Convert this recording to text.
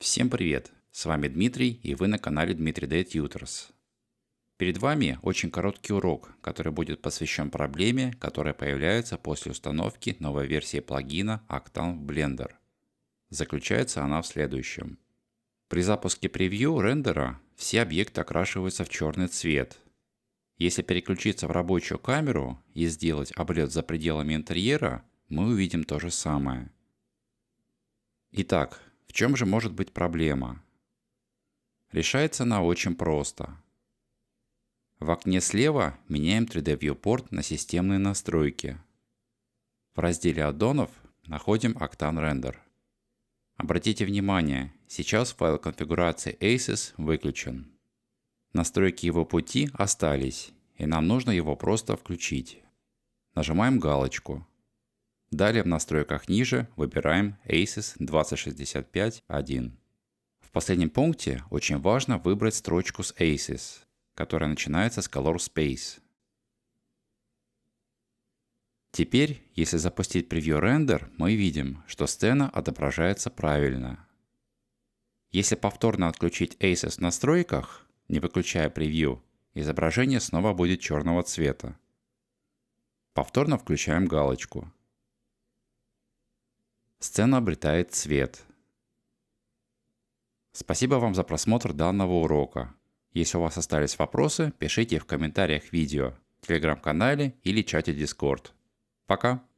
Всем привет! С вами Дмитрий и вы на канале Дмитрий Day Tutors. Перед вами очень короткий урок, который будет посвящен проблеме, которая появляется после установки новой версии плагина Octane в Blender. Заключается она в следующем. При запуске превью рендера все объекты окрашиваются в черный цвет. Если переключиться в рабочую камеру и сделать облет за пределами интерьера, мы увидим то же самое. Итак, в чем же может быть проблема? Решается она очень просто. В окне слева меняем 3D Viewport на системные настройки. В разделе аддонов находим Octane Render. Обратите внимание, сейчас файл конфигурации ACES выключен. Настройки его пути остались, и нам нужно его просто включить. Нажимаем галочку – Далее в настройках ниже выбираем ACES 2065-1. В последнем пункте очень важно выбрать строчку с ACES, которая начинается с Color Space. Теперь, если запустить превью рендер, мы видим, что сцена отображается правильно. Если повторно отключить ACES в настройках, не выключая превью, изображение снова будет черного цвета. Повторно включаем галочку – Сцена обретает цвет. Спасибо вам за просмотр данного урока. Если у вас остались вопросы, пишите в комментариях видео, телеграм-канале или чате Discord. Пока!